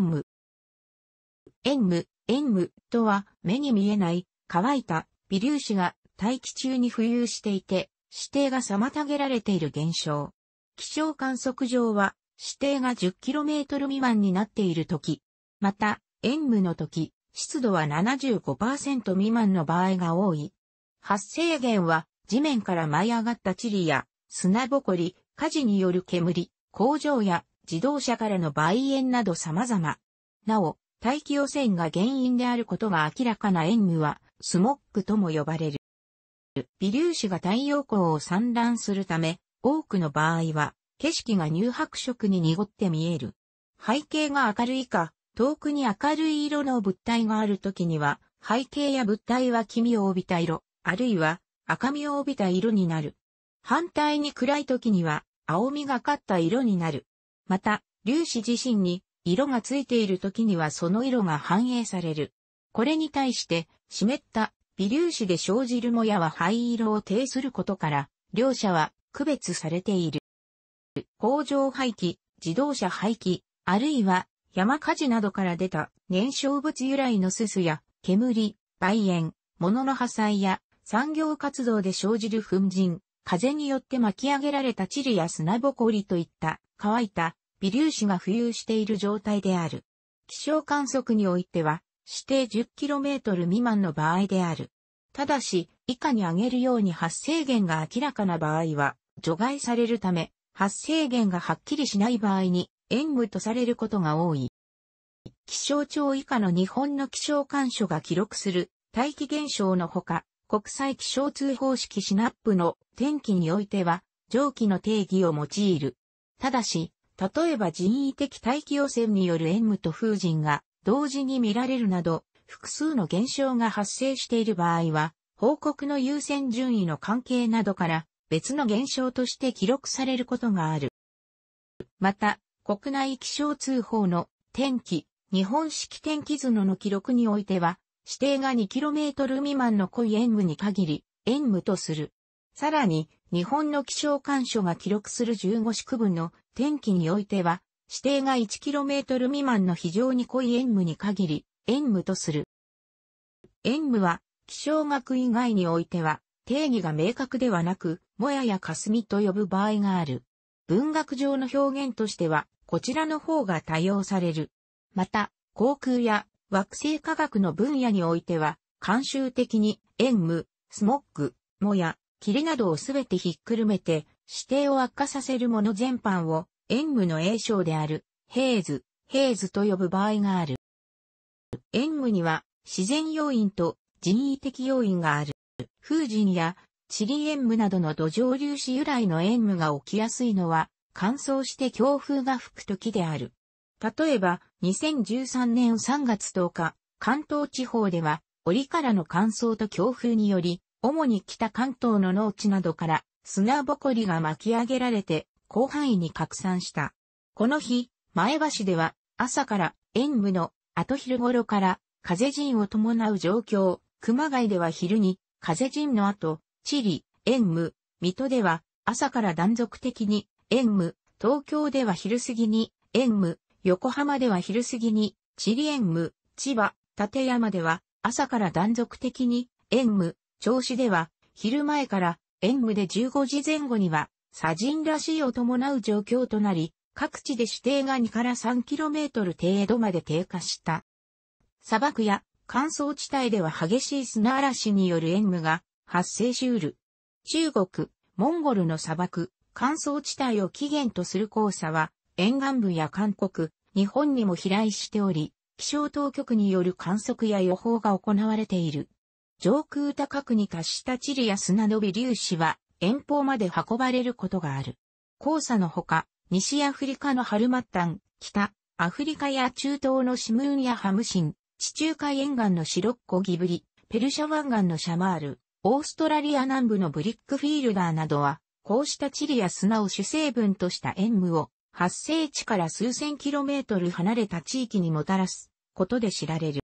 炎霧。炎霧、塩霧とは目に見えない乾いた微粒子が大気中に浮遊していて、指定が妨げられている現象。気象観測上は指定が 10km 未満になっている時。また、炎霧の時、湿度は75%未満の場合が多い。発生源は地面から舞い上がった塵や砂ぼこり、火事による煙、工場や自動車からの売炎など様々。なお、大気汚染が原因であることが明らかな炎霧は、スモックとも呼ばれる。微粒子が太陽光を散乱するため、多くの場合は、景色が乳白色に濁って見える。背景が明るいか、遠くに明るい色の物体がある時には、背景や物体は黄みを帯びた色、あるいは赤みを帯びた色になる。反対に暗い時には、青みがかった色になる。また、粒子自身に色がついている時にはその色が反映される。これに対して、湿った微粒子で生じるもやは灰色を呈することから、両者は区別されている。工場廃棄、自動車廃棄、あるいは山火事などから出た燃焼物由来のすすや煙、梅煙、物の破砕や産業活動で生じる粉塵、風によって巻き上げられたリや砂ぼこりといった乾いた微粒子が浮遊している状態である。気象観測においては、指定 10km 未満の場合である。ただし、以下に挙げるように発生源が明らかな場合は、除外されるため、発生源がはっきりしない場合に、援護とされることが多い。気象庁以下の日本の気象官所が記録する大気現象のほか、国際気象通報式シナップの天気においては、上記の定義を用いる。ただし、例えば人為的大気汚染による塩霧と風神が同時に見られるなど、複数の現象が発生している場合は、報告の優先順位の関係などから別の現象として記録されることがある。また、国内気象通報の天気、日本式天気図のの記録においては、指定が 2km 未満の濃い塩霧に限り、塩霧とする。さらに、日本の気象干渉が記録する15宿分の天気においては、指定が 1km 未満の非常に濃い演武に限り、演武とする。演武は、気象学以外においては、定義が明確ではなく、もやや霞と呼ぶ場合がある。文学上の表現としては、こちらの方が多用される。また、航空や惑星科学の分野においては、慣習的に、演武、スモッグ、もや、霧などをすべてひっくるめて、指定を悪化させるもの全般を、縁具の栄称である、ヘーズ、ヘーズと呼ぶ場合がある。縁具には、自然要因と人為的要因がある。風神や、地理縁具などの土壌粒子由来の縁具が起きやすいのは、乾燥して強風が吹く時である。例えば、2013年3月10日、関東地方では、折からの乾燥と強風により、主に北関東の農地などから砂ぼこりが巻き上げられて、広範囲に拡散した。この日、前橋では、朝から演武の後昼頃から風陣を伴う状況、熊谷では昼に風陣の後、地理、演武、水戸では朝から断続的に演武、東京では昼過ぎに演武、横浜では昼過ぎに地理演武、千葉、立山では朝から断続的に演武、銚子では昼前から演武で15時前後には、砂人らしいを伴う状況となり、各地で指定が2から 3km 程度まで低下した。砂漠や乾燥地帯では激しい砂嵐による煙武が発生しうる。中国、モンゴルの砂漠、乾燥地帯を起源とする黄砂は、沿岸部や韓国、日本にも飛来しており、気象当局による観測や予報が行われている。上空高くに達した地理や砂の微粒子は遠方まで運ばれることがある。黄砂のほか、西アフリカのハルマッタン、北、アフリカや中東のシムーンやハムシン、地中海沿岸のシロッコギブリ、ペルシャ湾岸のシャマール、オーストラリア南部のブリックフィールダーなどは、こうした地理や砂を主成分とした塩霧を、発生地から数千キロメートル離れた地域にもたらすことで知られる。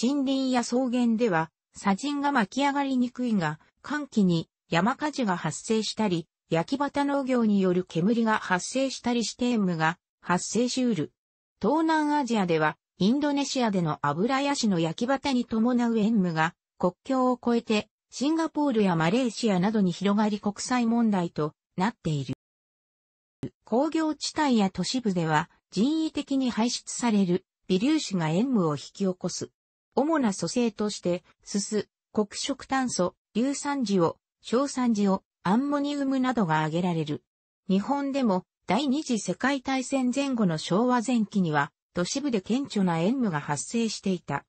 森林や草原では砂塵が巻き上がりにくいが、寒気に山火事が発生したり、焼き畑農業による煙が発生したりして煙が発生しうる。東南アジアでは、インドネシアでの油屋市の焼き畑に伴う煙が国境を越えて、シンガポールやマレーシアなどに広がり国際問題となっている。工業地帯や都市部では人為的に排出される微粒子が煙を引き起こす。主な組成として、すす、黒色炭素、硫酸塩、硝酸塩、アンモニウムなどが挙げられる。日本でも第二次世界大戦前後の昭和前期には都市部で顕著な塩務が発生していた。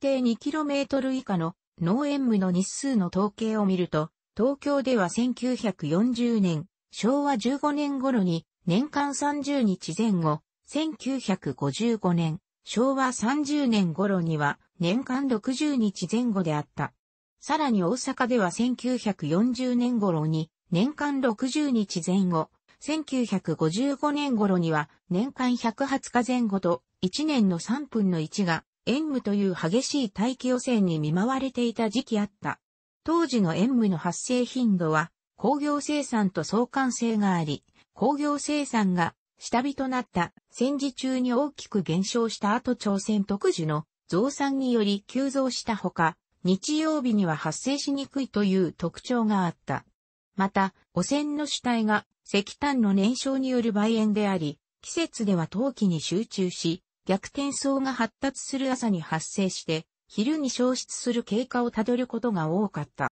指定 2km 以下の農塩務の日数の統計を見ると、東京では1940年、昭和15年頃に年間30日前後、1955年、昭和30年頃には年間60日前後であった。さらに大阪では1940年頃に年間60日前後、1955年頃には年間120日前後と1年の3分の1が縁務という激しい大気汚染に見舞われていた時期あった。当時の縁務の発生頻度は工業生産と相関性があり、工業生産が下火となった戦時中に大きく減少した後朝鮮特需の増産により急増したほか、日曜日には発生しにくいという特徴があった。また、汚染の主体が石炭の燃焼による梅煙であり、季節では冬季に集中し、逆転層が発達する朝に発生して、昼に消失する経過をたどることが多かった。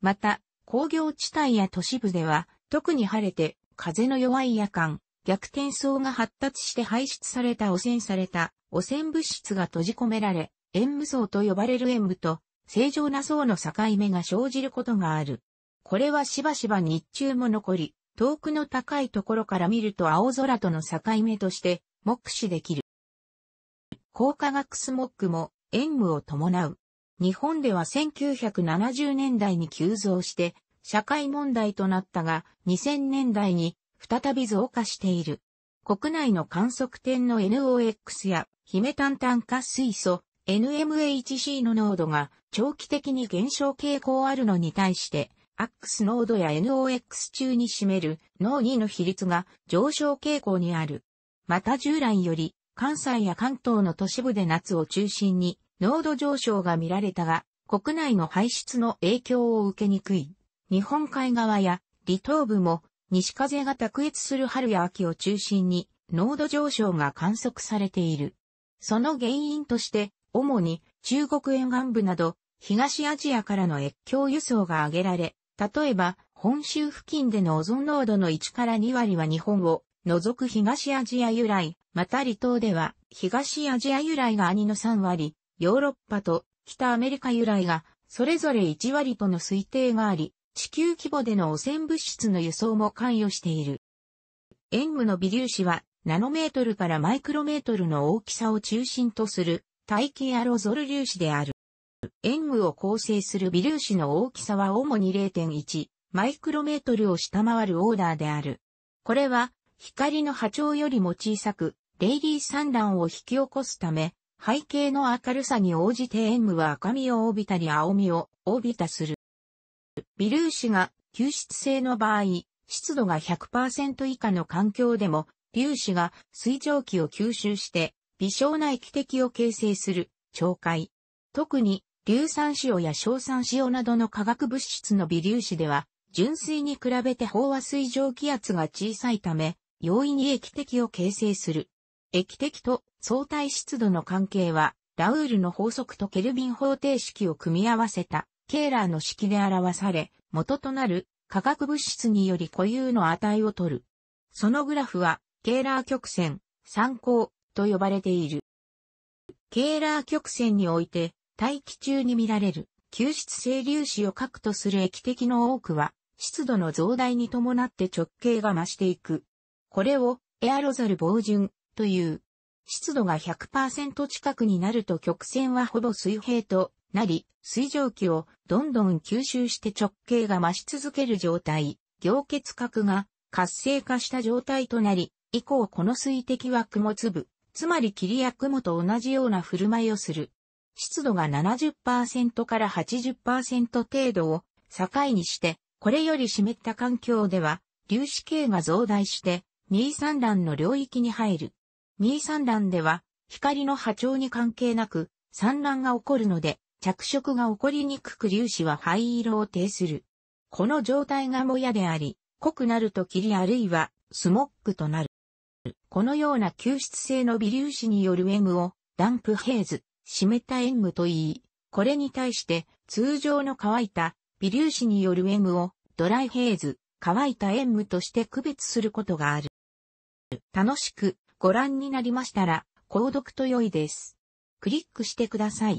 また、工業地帯や都市部では、特に晴れて、風の弱い夜間、逆転層が発達して排出された汚染された汚染物質が閉じ込められ、塩無層と呼ばれる塩無と正常な層の境目が生じることがある。これはしばしば日中も残り、遠くの高いところから見ると青空との境目として目視できる。高化学スモッグも塩無を伴う。日本では1970年代に急増して社会問題となったが2000年代に再び増加している。国内の観測点の NOx や、ヒメンタ炭化水素、NMHC の濃度が長期的に減少傾向あるのに対して、アックス濃度や NOx 中に占める脳2の比率が上昇傾向にある。また従来より関西や関東の都市部で夏を中心に濃度上昇が見られたが、国内の排出の影響を受けにくい。日本海側や離島部も西風が卓越する春や秋を中心に濃度上昇が観測されている。その原因として、主に中国沿岸部など東アジアからの越境輸送が挙げられ、例えば本州付近でのオゾン濃度の1から2割は日本を除く東アジア由来、また離島では東アジア由来が兄の3割、ヨーロッパと北アメリカ由来がそれぞれ1割との推定があり、地球規模での汚染物質の輸送も関与している。塩霧の微粒子はナノメートルからマイクロメートルの大きさを中心とする大気アロゾル粒子である。塩霧を構成する微粒子の大きさは主に0.1マイクロメートルを下回るオーダーである。これは光の波長よりも小さく、レイリー散乱を引き起こすため、背景の明るさに応じて塩霧は赤みを帯びたり青みを帯びたする。微粒子が吸湿性の場合、湿度が100%以下の環境でも、粒子が水蒸気を吸収して、微小な液滴を形成する、潮解。特に、硫酸塩や硝酸塩などの化学物質の微粒子では、純水に比べて飽和水蒸気圧が小さいため、容易に液滴を形成する。液滴と相対湿度の関係は、ラウールの法則とケルビン方程式を組み合わせたケーラーの式で表され、元となる化学物質により固有の値を取る。そのグラフは、ケーラー曲線、参考と呼ばれている。ケーラー曲線において、大気中に見られる、吸湿性粒子を核とする液滴の多くは、湿度の増大に伴って直径が増していく。これを、エアロザル防潤という。湿度が100%近くになると曲線はほぼ水平となり、水蒸気をどんどん吸収して直径が増し続ける状態、凝結核が活性化した状態となり、以降この水滴は雲粒、つまり霧や雲と同じような振る舞いをする。湿度が70%から80%程度を境にして、これより湿った環境では、粒子系が増大して、二産卵の領域に入る。二産卵では、光の波長に関係なく、産卵が起こるので、着色が起こりにくく粒子は灰色を呈する。この状態がもやであり、濃くなると霧あるいはスモックとなる。このような吸湿性の微粒子による M をダンプヘイズ、湿った塩霧と言い、これに対して通常の乾いた微粒子による M をドライヘイズ、乾いた塩霧として区別することがある。楽しくご覧になりましたら、購読と良いです。クリックしてください。